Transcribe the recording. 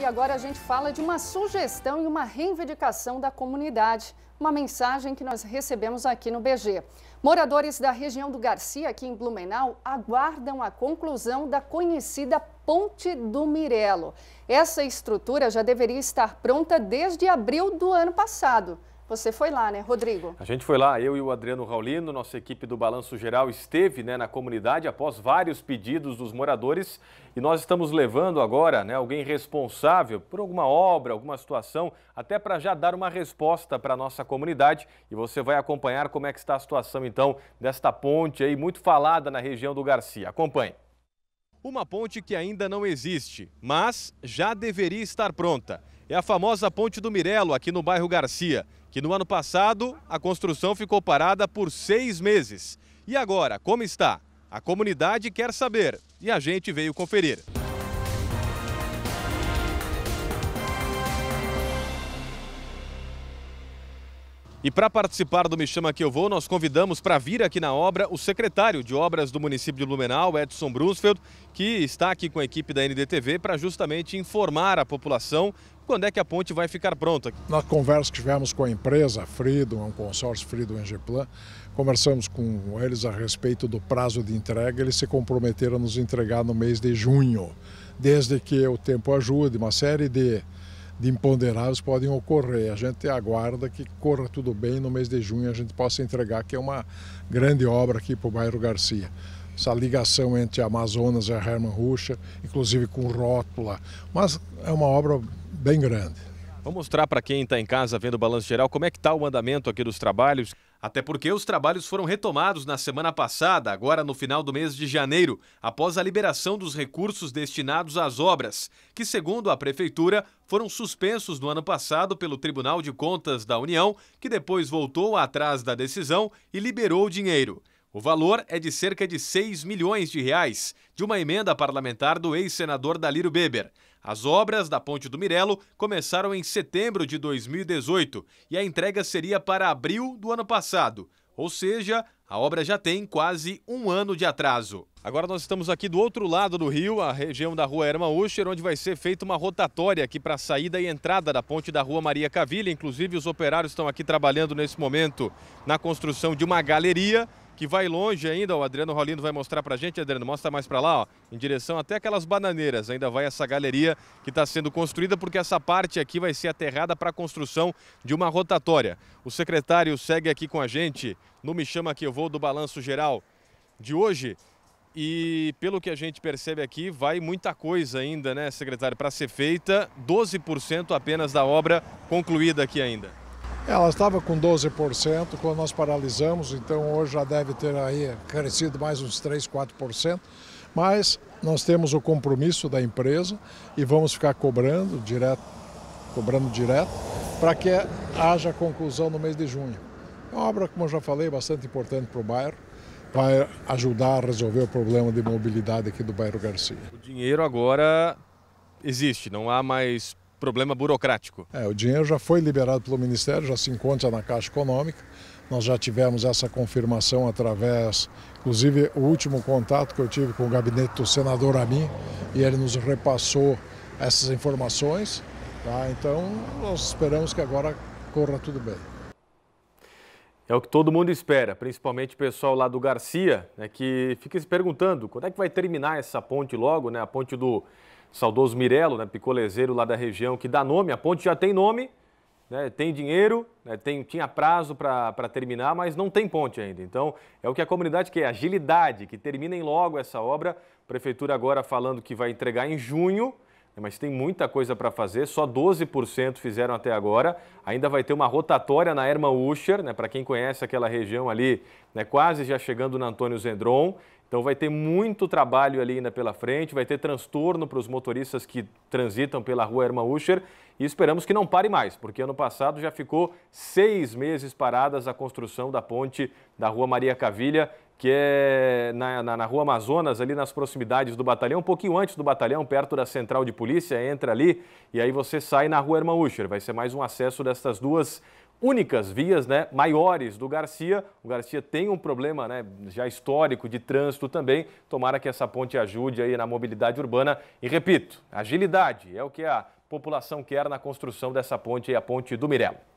E agora a gente fala de uma sugestão e uma reivindicação da comunidade. Uma mensagem que nós recebemos aqui no BG. Moradores da região do Garcia, aqui em Blumenau, aguardam a conclusão da conhecida Ponte do Mirelo. Essa estrutura já deveria estar pronta desde abril do ano passado. Você foi lá, né, Rodrigo? A gente foi lá, eu e o Adriano Raulino, nossa equipe do Balanço Geral esteve né, na comunidade após vários pedidos dos moradores e nós estamos levando agora né, alguém responsável por alguma obra, alguma situação, até para já dar uma resposta para a nossa comunidade e você vai acompanhar como é que está a situação então desta ponte aí muito falada na região do Garcia. Acompanhe. Uma ponte que ainda não existe, mas já deveria estar pronta é a famosa Ponte do Mirelo, aqui no bairro Garcia, que no ano passado a construção ficou parada por seis meses. E agora, como está? A comunidade quer saber e a gente veio conferir. E para participar do Me Chama Que Eu Vou, nós convidamos para vir aqui na obra o secretário de obras do município de Blumenau, Edson Brusfeld, que está aqui com a equipe da NDTV para justamente informar a população quando é que a ponte vai ficar pronta? Na conversa que tivemos com a empresa Frido, um consórcio Frido Engeplan, conversamos com eles a respeito do prazo de entrega. Eles se comprometeram a nos entregar no mês de junho, desde que o tempo ajude, uma série de, de imponderáveis podem ocorrer. A gente aguarda que corra tudo bem no mês de junho a gente possa entregar, que é uma grande obra aqui para o bairro Garcia essa ligação entre Amazonas e a Herman inclusive com rótula. Mas é uma obra bem grande. Vou mostrar para quem está em casa vendo o balanço geral como é que está o andamento aqui dos trabalhos. Até porque os trabalhos foram retomados na semana passada, agora no final do mês de janeiro, após a liberação dos recursos destinados às obras, que, segundo a Prefeitura, foram suspensos no ano passado pelo Tribunal de Contas da União, que depois voltou atrás da decisão e liberou o dinheiro. O valor é de cerca de 6 milhões de reais, de uma emenda parlamentar do ex-senador Dalírio Beber. As obras da Ponte do Mirelo começaram em setembro de 2018 e a entrega seria para abril do ano passado. Ou seja, a obra já tem quase um ano de atraso. Agora nós estamos aqui do outro lado do rio, a região da rua Erma Usher, onde vai ser feita uma rotatória aqui para a saída e entrada da ponte da rua Maria Cavilha. Inclusive, os operários estão aqui trabalhando nesse momento na construção de uma galeria que vai longe ainda. O Adriano Rolindo vai mostrar pra gente. Adriano, mostra mais pra lá, ó, em direção até aquelas bananeiras. Ainda vai essa galeria que está sendo construída, porque essa parte aqui vai ser aterrada para a construção de uma rotatória. O secretário segue aqui com a gente no Me Chama Que Eu Vou do Balanço Geral de hoje. E pelo que a gente percebe aqui, vai muita coisa ainda, né, secretário, para ser feita. 12% apenas da obra concluída aqui ainda. Ela estava com 12% quando nós paralisamos, então hoje já deve ter aí crescido mais uns 3, 4%. Mas nós temos o compromisso da empresa e vamos ficar cobrando direto, cobrando direto, para que haja conclusão no mês de junho. É uma obra, como eu já falei, bastante importante para o bairro vai ajudar a resolver o problema de mobilidade aqui do bairro Garcia. O dinheiro agora existe, não há mais problema burocrático. É, o dinheiro já foi liberado pelo Ministério, já se encontra na Caixa Econômica. Nós já tivemos essa confirmação através, inclusive, o último contato que eu tive com o gabinete do senador Amin, e ele nos repassou essas informações. Tá? Então, nós esperamos que agora corra tudo bem. É o que todo mundo espera, principalmente o pessoal lá do Garcia, né, que fica se perguntando quando é que vai terminar essa ponte logo, né, a ponte do saudoso Mirelo, né, picolezeiro lá da região, que dá nome, a ponte já tem nome, né, tem dinheiro, né, tem, tinha prazo para pra terminar, mas não tem ponte ainda. Então, é o que a comunidade quer, agilidade, que terminem logo essa obra. Prefeitura agora falando que vai entregar em junho, né, mas tem muita coisa para fazer, só 12% fizeram até agora. Ainda vai ter uma rotatória na Erma Usher, né, para quem conhece aquela região ali, né, quase já chegando na Antônio Zendron. Então vai ter muito trabalho ali ainda pela frente, vai ter transtorno para os motoristas que transitam pela rua Herman Usher e esperamos que não pare mais, porque ano passado já ficou seis meses paradas a construção da ponte da rua Maria Cavilha, que é na, na, na rua Amazonas, ali nas proximidades do batalhão, um pouquinho antes do batalhão, perto da central de polícia, entra ali e aí você sai na rua Herman Usher. Vai ser mais um acesso destas duas únicas vias né, maiores do Garcia. O Garcia tem um problema né, já histórico de trânsito também. Tomara que essa ponte ajude aí na mobilidade urbana. E repito, agilidade é o que a população quer na construção dessa ponte, a ponte do Mirelo.